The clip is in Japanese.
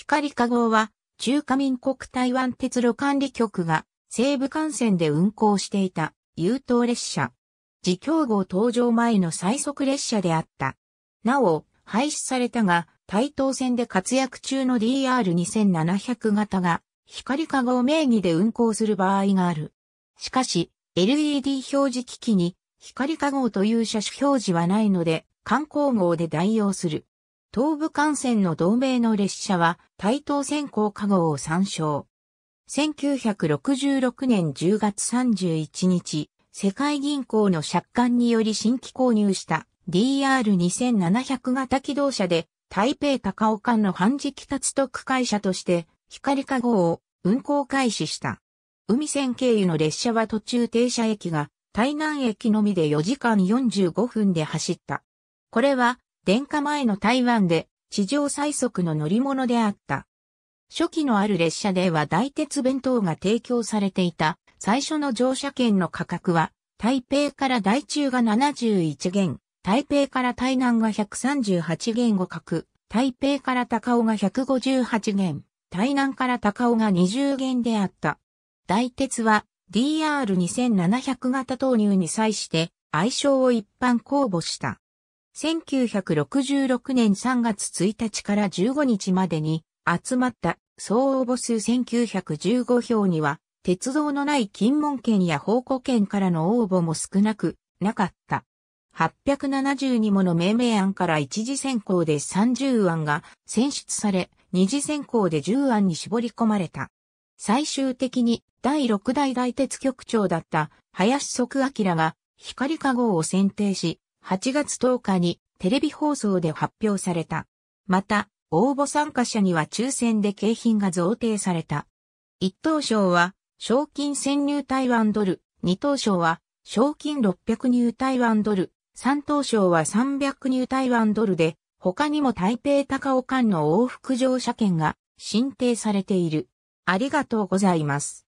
光化護は、中華民国台湾鉄路管理局が西部幹線で運行していた優等列車。自供号登場前の最速列車であった。なお、廃止されたが、台東線で活躍中の DR2700 型が、光化号名義で運行する場合がある。しかし、LED 表示機器に光化護という車種表示はないので、観光号で代用する。東武幹線の同名の列車は、台東線高架号を参照。1966年10月31日、世界銀行の借款により新規購入した DR2700 型機動車で、台北高尾の半時期達特会社として、光加号を運行開始した。海線経由の列車は途中停車駅が、台南駅のみで4時間45分で走った。これは、電化前の台湾で地上最速の乗り物であった。初期のある列車では大鉄弁当が提供されていた最初の乗車券の価格は台北から台中が71元、台北から台南が138元書く、台北から高尾が158元、台南から高尾が20元であった。大鉄は DR2700 型投入に際して愛称を一般公募した。1966年3月1日から15日までに集まった総応募数1915票には、鉄道のない金門県や宝庫県からの応募も少なくなかった。872もの命名案から一次選考で30案が選出され、二次選考で10案に絞り込まれた。最終的に第6代大鉄局長だった林則明が光加護を選定し、8月10日にテレビ放送で発表された。また、応募参加者には抽選で景品が贈呈された。一等賞は、賞金1000入台湾ドル、二等賞は、賞金600入台湾ドル、三等賞は300入台湾ドルで、他にも台北高尾間の往復乗車券が申請されている。ありがとうございます。